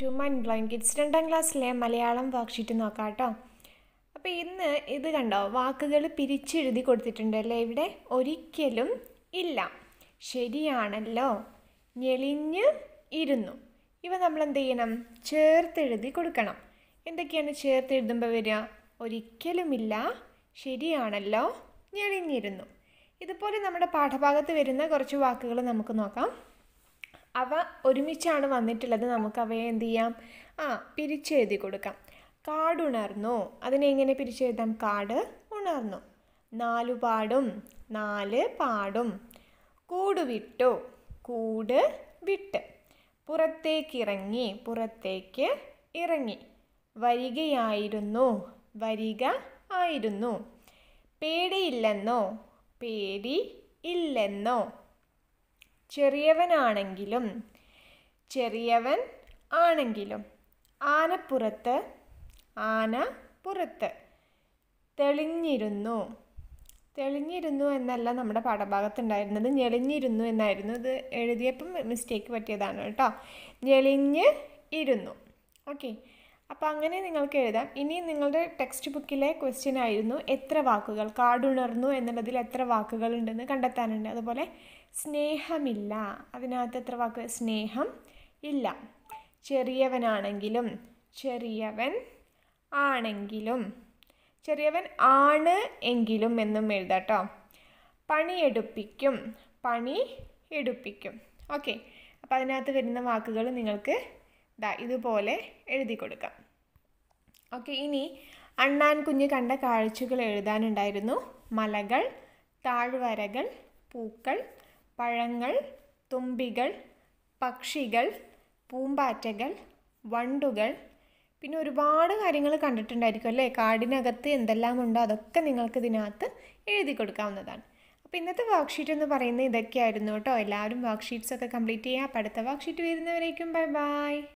to mind blind kids രണ്ടാം ക്ലാസ്സിലെ Malayalam worksheet നോക്കാം കേട്ടോ അപ്പോൾ ഇന്ന് ഇത് കണ്ടോ വാക്കുകൾ പിരിച്ചെഴുതി കൊടുത്തിട്ടുണ്ട് അല്ലേ ഇവിടെ ഒരിക്കലും ഇല്ല ശരിയാണല്ലോ ഞെളിഞ്ഞ് ഇരുന്നു ഇവ നമ്മൾ എന്ത് ചെയ്യണം ചേർത്തെഴുതി കൊടുക്കണം എന്തൊക്കെയാണ് ചേർത്തെഴുതുമ്പോൾ വരിക ഒരിക്കലുമില്ല ശരിയാണല്ലോ ഞെളിഞ്ഞിരുന്നു ഇതുപോലെ നമ്മുടെ പാഠഭാഗത്ത് വരുന്ന കുറച്ച് വാക്കുകൾ നമുക്ക് നോക്കാം അവ ഒരുമിച്ചാണ് വന്നിട്ടുള്ളത് നമുക്ക് അവയെ എന്ത് ചെയ്യാം ആ പിരിച്ചെഴുതി കൊടുക്കാം കാടുണർന്നു അതിനെ എങ്ങനെ പിരിച്ചെഴുതാം കാട് ഉണർന്നു നാലു പാടും നാല് പാടും കൂട് വിട്ടു കൂട് വിട്ട് പുറത്തേക്കിറങ്ങി പുറത്തേക്ക് ഇറങ്ങി വരികയായിരുന്നു വരിക ആയിരുന്നു പേടിയില്ലെന്നോ പേടി ഇല്ലെന്നോ ചെറിയവനാണെങ്കിലും ചെറിയവൻ ആണെങ്കിലും ആനപ്പുറത്ത് ആന പുറത്ത് തെളിഞ്ഞിരുന്നു തെളിഞ്ഞിരുന്നു എന്നല്ല നമ്മുടെ പാഠഭാഗത്തുണ്ടായിരുന്നത് ഞെളിഞ്ഞിരുന്നു എന്നായിരുന്നു ഇത് എഴുതിയപ്പം മിസ്റ്റേക്ക് പറ്റിയതാണ് കേട്ടോ ഞെളിഞ്ഞ് ഇരുന്നു ഓക്കെ അപ്പോൾ അങ്ങനെ നിങ്ങൾക്ക് എഴുതാം ഇനി നിങ്ങളുടെ ടെക്സ്റ്റ് ബുക്കിലെ ക്വസ്റ്റ്യൻ ആയിരുന്നു എത്ര വാക്കുകൾ കാടുണർന്നു എന്നുള്ളതിൽ എത്ര വാക്കുകൾ ഉണ്ടെന്ന് കണ്ടെത്താനുണ്ട് അതുപോലെ സ്നേഹമില്ല അതിനകത്ത് എത്ര വാക്ക് സ്നേഹം ഇല്ല ചെറിയവനാണെങ്കിലും ചെറിയവൻ ആണെങ്കിലും ചെറിയവൻ ആണ് എങ്കിലും എന്നും എഴുതാട്ടോ പണിയെടുപ്പിക്കും പണി എടുപ്പിക്കും ഓക്കെ അപ്പോൾ അതിനകത്ത് വരുന്ന വാക്കുകൾ നിങ്ങൾക്ക് ദാ ഇതുപോലെ എഴുതി കൊടുക്കാം ഓക്കെ ഇനി അണ്ണാൻ കുഞ്ഞ് കണ്ട കാഴ്ചകൾ എഴുതാനുണ്ടായിരുന്നു മലകൾ താഴ്വരകൾ പൂക്കൾ പഴങ്ങൾ തുമ്പികൾ പക്ഷികൾ പൂമ്പാറ്റകൾ വണ്ടുകൾ പിന്നെ ഒരുപാട് കാര്യങ്ങൾ കണ്ടിട്ടുണ്ടായിരിക്കും അല്ലേ കാടിനകത്ത് എന്തെല്ലാം ഉണ്ടോ അതൊക്കെ നിങ്ങൾക്ക് ഇതിനകത്ത് എഴുതി കൊടുക്കാവുന്നതാണ് അപ്പോൾ ഇന്നത്തെ വർക്ക്ഷീറ്റ് എന്ന് പറയുന്നത് ഇതൊക്കെയായിരുന്നു കേട്ടോ എല്ലാവരും വർക്ക്ഷീറ്റ്സൊക്കെ ഷീറ്റ്സൊക്കെ കംപ്ലീറ്റ് ചെയ്യുക അടുത്ത വർക്ക്ഷീറ്റ് വരുന്നവരേക്കും ബൈ ബൈ